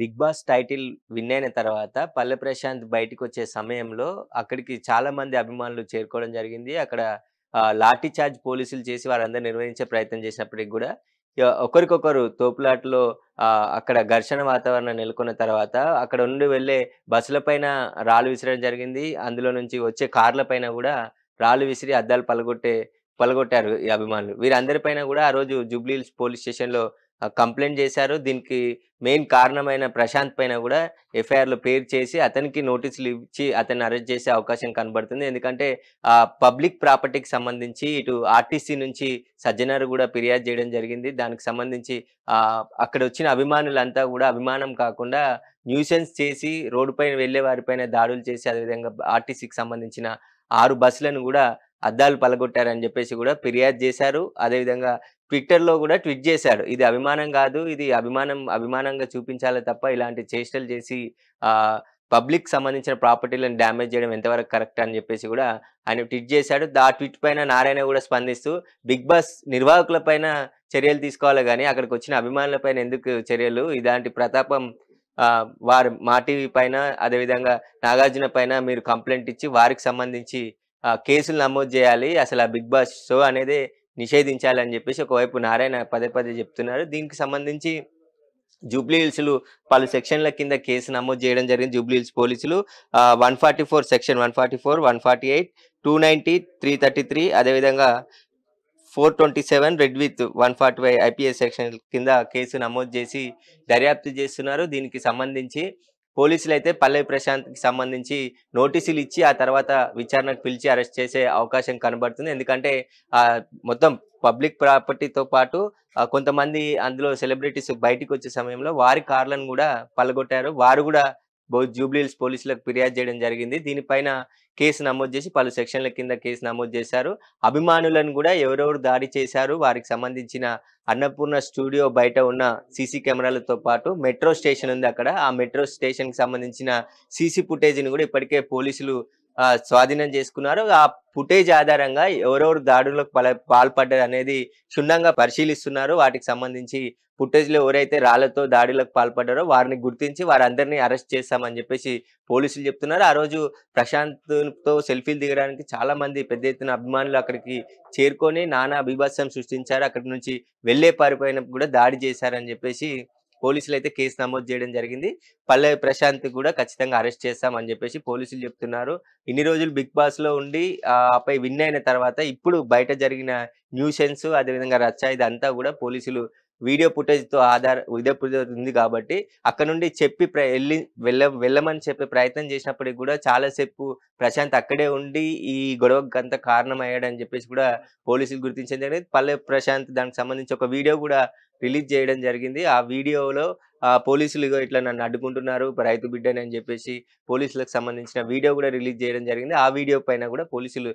big boss title win అయిన తర్వాత పల్లె ప్రశాంత్ బయటకు వచ్చే సమయంలో అక్కడికి చాలా మంది అభిమానులు చేరుకోవడం జరిగింది అక్కడ లాఠీ చార్జ్ పోలీసులు చేసి వారందరూ నిర్వహించే ప్రయత్నం చేసినప్పటికి కూడా ఒకరికొకరు తోపులాట్లో అక్కడ ఘర్షణ వాతావరణం నెలకొన్న తర్వాత అక్కడ ఉండి వెళ్ళే బస్సుల పైన రాళ్ళు విసిరడం జరిగింది అందులో నుంచి వచ్చే కార్ల పైన కూడా రాళ్ళు విసిరి అద్దాలు పలగొట్టే పలగొట్టారు ఈ అభిమానులు వీరందరిపైన కూడా ఆ రోజు జూబ్లీ పోలీస్ స్టేషన్లో కంప్లైంట్ చేశారు దీనికి మెయిన్ కారణమైన ప్రశాంత్ పైన కూడా ఎఫ్ఐఆర్లో పేరు చేసి అతనికి నోటీసులు ఇచ్చి అతన్ని అరెస్ట్ చేసే అవకాశం కనబడుతుంది ఎందుకంటే పబ్లిక్ ప్రాపర్టీకి సంబంధించి ఇటు ఆర్టీసీ నుంచి సజ్జనారు కూడా ఫిర్యాదు చేయడం జరిగింది దానికి సంబంధించి అక్కడ వచ్చిన అభిమానులంతా కూడా అభిమానం కాకుండా న్యూసెన్స్ చేసి రోడ్డుపైన వెళ్ళే వారిపైన దాడులు చేసి అదేవిధంగా ఆర్టీసీకి సంబంధించిన ఆరు బస్సులను కూడా అద్దాలు పలగొట్టారని చెప్పేసి కూడా ఫిర్యాదు చేశారు అదేవిధంగా ట్విట్టర్లో కూడా ట్వీట్ చేశాడు ఇది అభిమానం కాదు ఇది అభిమానం అభిమానంగా చూపించాలి తప్ప ఇలాంటి చేష్టలు చేసి పబ్లిక్ సంబంధించిన ప్రాపర్టీలను డ్యామేజ్ చేయడం ఎంతవరకు కరెక్ట్ అని చెప్పేసి కూడా ఆయన ట్వీట్ చేశాడు ఆ ట్వీట్ పైన నారాయణ కూడా స్పందిస్తూ బిగ్ బాస్ నిర్వాహకుల పైన చర్యలు తీసుకోవాలి కానీ అక్కడికి వచ్చిన అభిమానుల పైన ఎందుకు చర్యలు ఇలాంటి ప్రతాపం వారు మా పైన అదేవిధంగా నాగార్జున పైన మీరు కంప్లైంట్ ఇచ్చి వారికి సంబంధించి కేసులు నమోదు చేయాలి అసలు ఆ బిగ్ బాస్ షో అనేది నిషేధించాలని చెప్పేసి ఒకవైపు నారాయణ పదే పదే చెప్తున్నారు దీనికి సంబంధించి జూబ్లీ హిల్స్లు పలు సెక్షన్ల కింద కేసు నమోదు చేయడం జరిగింది జూబ్లీ హిల్స్ పోలీసులు one forty four section one forty four one forty eight two ninety three thirty three అదేవిధంగా four twenty seven read with one forty five IPS section కింద కేసు నమోదు చేసి దర్యాప్తు చేస్తున్నారు దీనికి సంబంధించి పోలీసులు అయితే ప్రశాంత్ కి సంబంధించి నోటీసులు ఇచ్చి ఆ తర్వాత విచారణకు పిలిచి అరెస్ట్ చేసే అవకాశం కనబడుతుంది ఎందుకంటే ఆ మొత్తం పబ్లిక్ ప్రాపర్టీతో పాటు కొంతమంది అందులో సెలబ్రిటీస్ బయటికి వచ్చే సమయంలో వారి కార్లను కూడా పలగొట్టారు వారు కూడా జూబ్లీహిల్స్ పోలీసులకు ఫిర్యాదు చేయడం జరిగింది దీనిపైన కేసు నమోదు చేసి పలు సెక్షన్ల కింద కేసు నమోదు చేశారు అభిమానులను కూడా ఎవరెవరు దాడి చేశారు వారికి సంబంధించిన అన్నపూర్ణ స్టూడియో బయట ఉన్న సీసీ కెమెరాలతో పాటు మెట్రో స్టేషన్ ఉంది అక్కడ ఆ మెట్రో స్టేషన్కి సంబంధించిన సీసీ ఫుటేజ్ని కూడా ఇప్పటికే పోలీసులు స్వాధీనం చేసుకున్నారు ఆ ఫుటేజ్ ఆధారంగా ఎవరెవరు దాడులకు పాల్పడ్డారు అనేది క్షుణ్ణంగా పరిశీలిస్తున్నారు వాటికి సంబంధించి ఫుటేజ్ లో ఎవరైతే రాళ్లతో దాడులకు పాల్పడ్డారో వారిని గుర్తించి వారందరినీ అరెస్ట్ చేస్తామని చెప్పేసి పోలీసులు చెప్తున్నారు ఆ రోజు ప్రశాంత్ తో సెల్ఫీలు దిగడానికి చాలా మంది పెద్ద ఎత్తున అభిమానులు అక్కడికి చేరుకొని నానా అభిభాసం సృష్టించారు అక్కడి నుంచి వెళ్లే పారిపోయినప్పుడు కూడా దాడి చేశారని చెప్పేసి పోలీసులు అయితే కేసు నమోదు చేయడం జరిగింది పల్లె ప్రశాంత్ కూడా ఖచ్చితంగా అరెస్ట్ చేస్తామని చెప్పేసి పోలీసులు చెప్తున్నారు ఇన్ని రోజులు బిగ్ బాస్ లో ఉండి ఆపై విన్ అయిన తర్వాత ఇప్పుడు బయట జరిగిన న్యూసెన్స్ అదేవిధంగా రచ్చ ఇదంతా కూడా పోలీసులు వీడియో ఫుటేజ్ తో ఆధార వీడియో ఉంది కాబట్టి అక్కడ నుండి చెప్పి వెళ్ళి వెళ్ళ వెళ్ళమని చెప్పే ప్రయత్నం చేసినప్పటికి కూడా చాలాసేపు ప్రశాంత్ అక్కడే ఉండి ఈ గొడవకు అంత కారణమయ్యాడని చెప్పేసి కూడా పోలీసులు గుర్తించింది పల్లె ప్రశాంత్ దానికి సంబంధించి ఒక వీడియో కూడా రిలీజ్ చేయడం జరిగింది ఆ వీడియోలో పోలీసులు ఇట్లా నన్ను అడ్డుకుంటున్నారు రైతు బిడ్డని అని చెప్పేసి పోలీసులకు సంబంధించిన వీడియో కూడా రిలీజ్ చేయడం జరిగింది ఆ వీడియో పైన కూడా పోలీసులు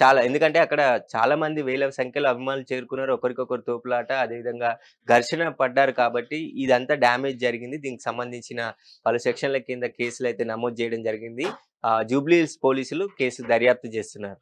చాలా ఎందుకంటే అక్కడ చాలా మంది వేల సంఖ్యలో అభిమానులు చేరుకున్నారు ఒకరికొకరు తోపులాట అదేవిధంగా ఘర్షణ పడ్డారు కాబట్టి ఇదంతా డ్యామేజ్ జరిగింది దీనికి సంబంధించిన పలు సెక్షన్ల కింద కేసులు అయితే నమోదు చేయడం జరిగింది జూబ్లీహిల్స్ పోలీసులు కేసు దర్యాప్తు చేస్తున్నారు